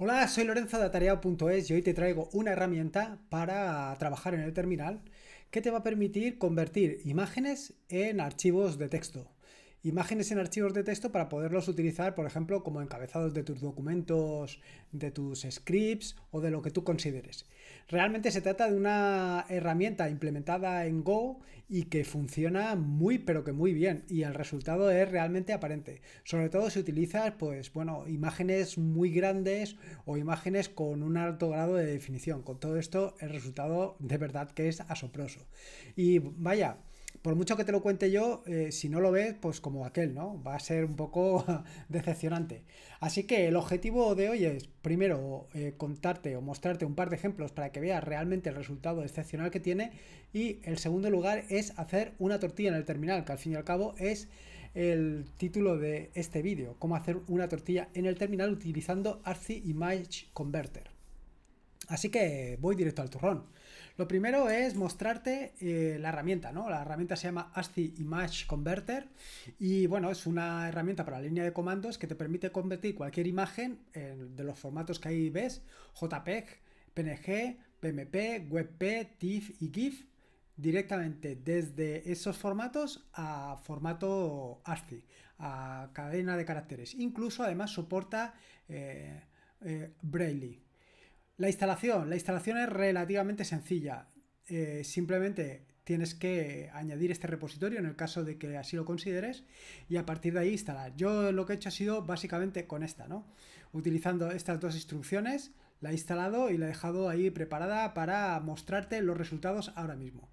Hola, soy Lorenzo de Atareado.es y hoy te traigo una herramienta para trabajar en el terminal que te va a permitir convertir imágenes en archivos de texto imágenes en archivos de texto para poderlos utilizar, por ejemplo, como encabezados de tus documentos, de tus scripts o de lo que tú consideres. Realmente se trata de una herramienta implementada en Go y que funciona muy pero que muy bien y el resultado es realmente aparente. Sobre todo si utilizas pues bueno, imágenes muy grandes o imágenes con un alto grado de definición. Con todo esto el resultado de verdad que es asoproso. Y vaya, por mucho que te lo cuente yo, eh, si no lo ves, pues como aquel, ¿no? Va a ser un poco decepcionante. Así que el objetivo de hoy es, primero, eh, contarte o mostrarte un par de ejemplos para que veas realmente el resultado excepcional que tiene. Y el segundo lugar es hacer una tortilla en el terminal, que al fin y al cabo es el título de este vídeo, cómo hacer una tortilla en el terminal utilizando ARCI Image Converter. Así que voy directo al turrón. Lo primero es mostrarte eh, la herramienta, ¿no? La herramienta se llama ASCII Image Converter y bueno, es una herramienta para la línea de comandos que te permite convertir cualquier imagen de los formatos que ahí ves, JPEG, PNG, PMP, WebP, TIFF y GIF directamente desde esos formatos a formato ASCII, a cadena de caracteres. Incluso además soporta eh, eh, Braille. La instalación. La instalación es relativamente sencilla. Eh, simplemente tienes que añadir este repositorio en el caso de que así lo consideres y a partir de ahí instalar. Yo lo que he hecho ha sido básicamente con esta, ¿no? Utilizando estas dos instrucciones, la he instalado y la he dejado ahí preparada para mostrarte los resultados ahora mismo.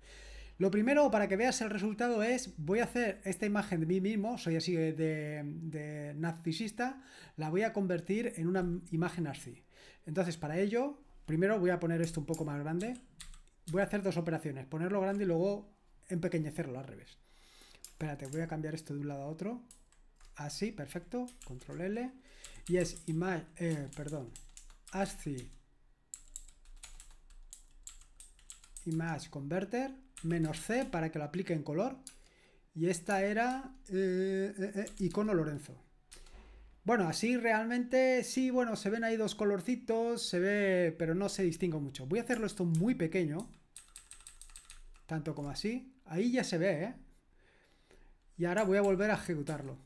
Lo primero, para que veas el resultado, es voy a hacer esta imagen de mí mismo, soy así de, narcisista, la voy a convertir en una imagen así. Entonces, para ello, primero voy a poner esto un poco más grande. Voy a hacer dos operaciones, ponerlo grande y luego empequeñecerlo al revés. Espérate, voy a cambiar esto de un lado a otro. Así, perfecto. Control L. Y es eh, perdón, ASCII Image Converter menos C para que lo aplique en color. Y esta era eh, eh, eh, icono Lorenzo. Bueno, así realmente sí, bueno, se ven ahí dos colorcitos, se ve, pero no se distingue mucho. Voy a hacerlo esto muy pequeño, tanto como así. Ahí ya se ve, ¿eh? Y ahora voy a volver a ejecutarlo.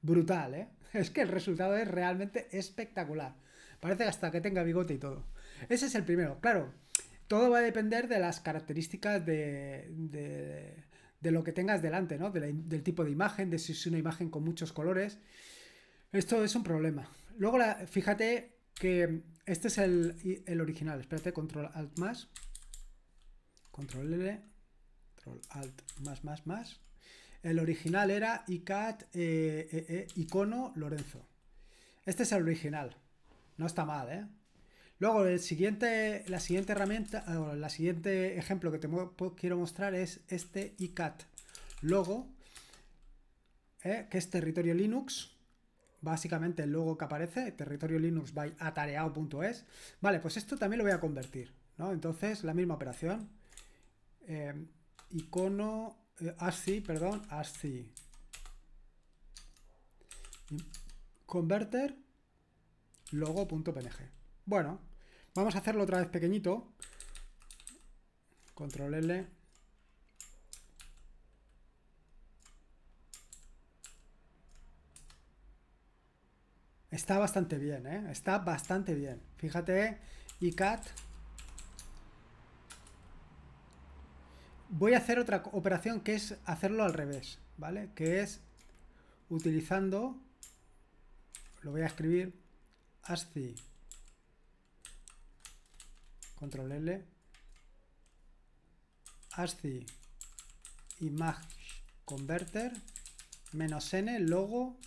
Brutal, ¿eh? Es que el resultado es realmente espectacular. Parece hasta que tenga bigote y todo. Ese es el primero. Claro, todo va a depender de las características de, lo que tengas delante, ¿no? del tipo de imagen, de si es una imagen con muchos colores. Esto es un problema. Luego, fíjate que este es el, original. Espérate, control alt más. Control L. Control alt más más más. El original era ICAT eh, eh, eh, icono Lorenzo. Este es el original. No está mal, ¿eh? Luego, el siguiente, la siguiente herramienta, ah, o la siguiente ejemplo que te quiero mostrar es este ICAT logo, eh, que es territorio Linux. Básicamente el logo que aparece, territorio Linux by atareado.es. Vale, pues esto también lo voy a convertir, ¿no? Entonces, la misma operación. Eh, icono, eh, así, perdón, así. Converter logo.png. Bueno, Vamos a hacerlo otra vez pequeñito. Control L. Está bastante bien, ¿eh? Está bastante bien. Fíjate, Y cat Voy a hacer otra operación que es hacerlo al revés, ¿vale? Que es utilizando, lo voy a escribir, ASCII control L, ASCII Image Converter, menos N, logo,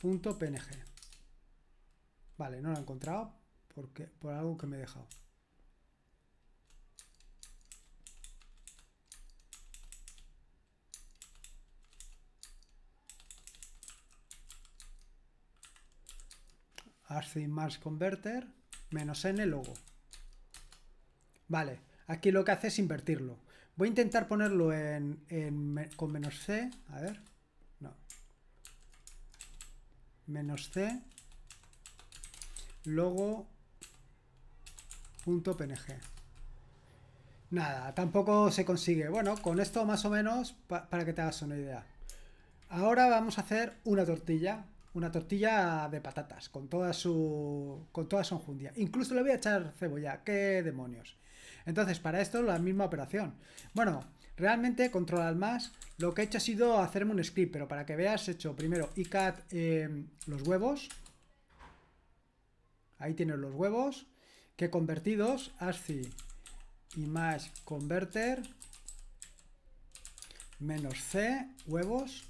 punto PNG. Vale, no lo he encontrado porque, por algo que me he dejado. ASCII Image Converter, Menos n logo. Vale, aquí lo que hace es invertirlo. Voy a intentar ponerlo en, con menos c. A ver. No. Menos c. Logo. Punto png. Nada, tampoco se consigue. Bueno, con esto más o menos para que te hagas una idea. Ahora vamos a hacer una tortilla una tortilla de patatas con toda su con toda su enjundia. Incluso le voy a echar cebolla, qué demonios. Entonces, para esto la misma operación. Bueno, realmente controlar más, lo que he hecho ha sido hacerme un script, pero para que veas he hecho primero icat cat eh, los huevos. Ahí tienes los huevos que convertidos y más converter menos c huevos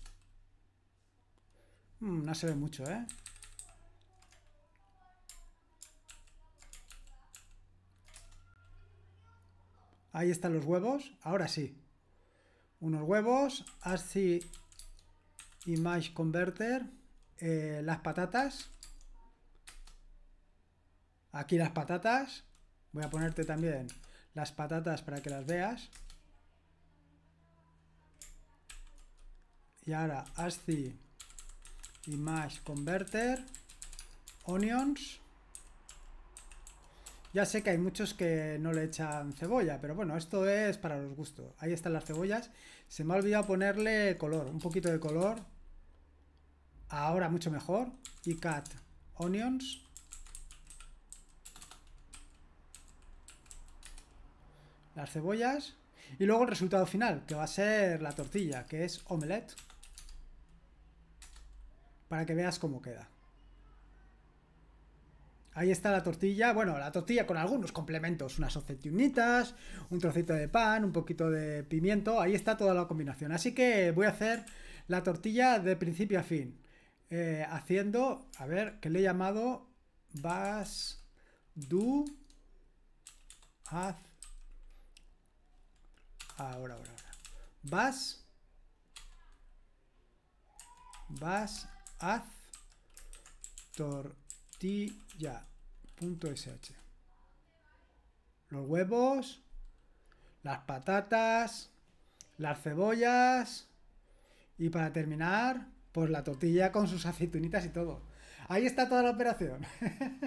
Mm, no se ve mucho, ¿eh? Ahí están los huevos. Ahora sí. Unos huevos. Así Image Converter. Eh, las patatas. Aquí las patatas. Voy a ponerte también las patatas para que las veas. Y ahora ASCII más converter onions ya sé que hay muchos que no le echan cebolla, pero bueno, esto es para los gustos. Ahí están las cebollas. Se me ha olvidado ponerle color, un poquito de color. Ahora mucho mejor. Y cat onions. Las cebollas. Y luego el resultado final, que va a ser la tortilla, que es omelette para que veas cómo queda. Ahí está la tortilla, bueno, la tortilla con algunos complementos, unas aceitunitas un trocito de pan, un poquito de pimiento, ahí está toda la combinación. Así que voy a hacer la tortilla de principio a fin, eh, haciendo, a ver, que le he llamado Bas du haz ahora, ahora, ahora vas Bas haz tortilla.sh. Los huevos, las patatas, las cebollas y para terminar, pues la tortilla con sus aceitunitas y todo. Ahí está toda la operación.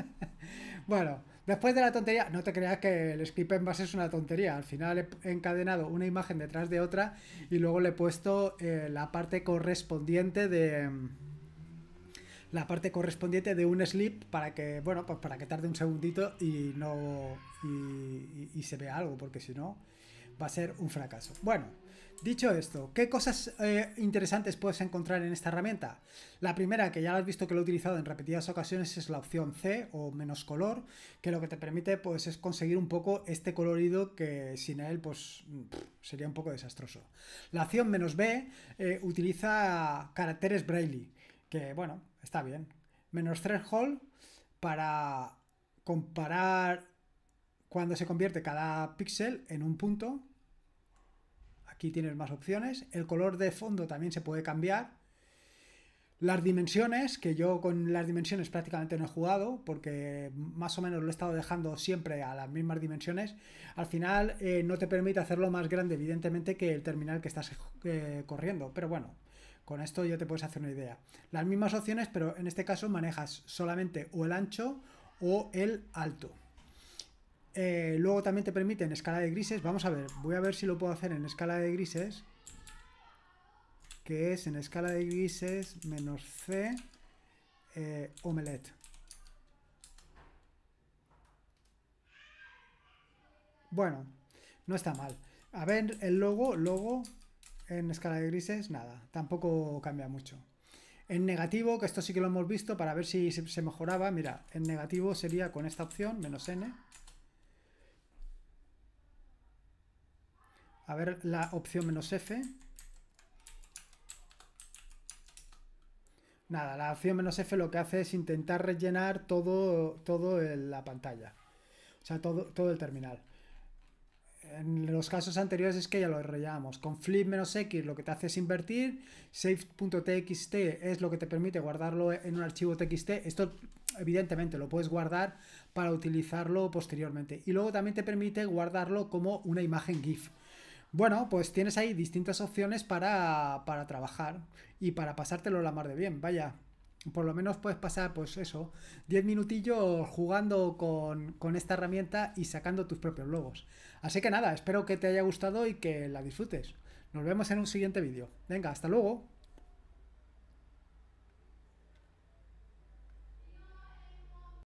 bueno, después de la tontería, no te creas que el skip en base es una tontería. Al final he encadenado una imagen detrás de otra y luego le he puesto eh, la parte correspondiente de la parte correspondiente de un slip para que, bueno, pues para que tarde un segundito y no y, se vea algo, porque si no va a ser un fracaso. Bueno, dicho esto, ¿qué cosas eh, interesantes puedes encontrar en esta herramienta? La primera, que ya has visto que lo he utilizado en repetidas ocasiones, es la opción C o menos color, que lo que te permite pues es conseguir un poco este colorido que sin él pues sería un poco desastroso. La opción menos B eh, utiliza caracteres braille que bueno, está bien. Menos 3 Hall para comparar cuando se convierte cada píxel en un punto. Aquí tienes más opciones. El color de fondo también se puede cambiar. Las dimensiones, que yo con las dimensiones prácticamente no he jugado, porque más o menos lo he estado dejando siempre a las mismas dimensiones, al final eh, no te permite hacerlo más grande, evidentemente, que el terminal que estás eh, corriendo. Pero bueno, con esto ya te puedes hacer una idea. Las mismas opciones, pero en este caso manejas solamente o el ancho o el alto. Eh, luego también te permite en escala de grises. Vamos a ver, voy a ver si lo puedo hacer en escala de grises. Que es en escala de grises menos C eh, omelette. Bueno, no está mal. A ver, el logo, logo, en escala de grises, nada, tampoco cambia mucho. En negativo, que esto sí que lo hemos visto para ver si se mejoraba, mira, en negativo sería con esta opción, menos n. A ver la opción menos f. Nada, la opción menos f lo que hace es intentar rellenar todo, todo la pantalla, o sea, todo el terminal en los casos anteriores es que ya lo rellamos, Con flip menos x lo que te hace es invertir, save.txt es lo que te permite guardarlo en un archivo txt. Esto evidentemente lo puedes guardar para utilizarlo posteriormente. Y luego también te permite guardarlo como una imagen GIF. Bueno, pues tienes ahí distintas opciones para, para trabajar y para pasártelo la mar de bien. Vaya, por lo menos puedes pasar, pues eso, 10 minutillos jugando con, esta herramienta y sacando tus propios logos. Así que nada, espero que te haya gustado y que la disfrutes. Nos vemos en un siguiente vídeo. Venga, hasta luego.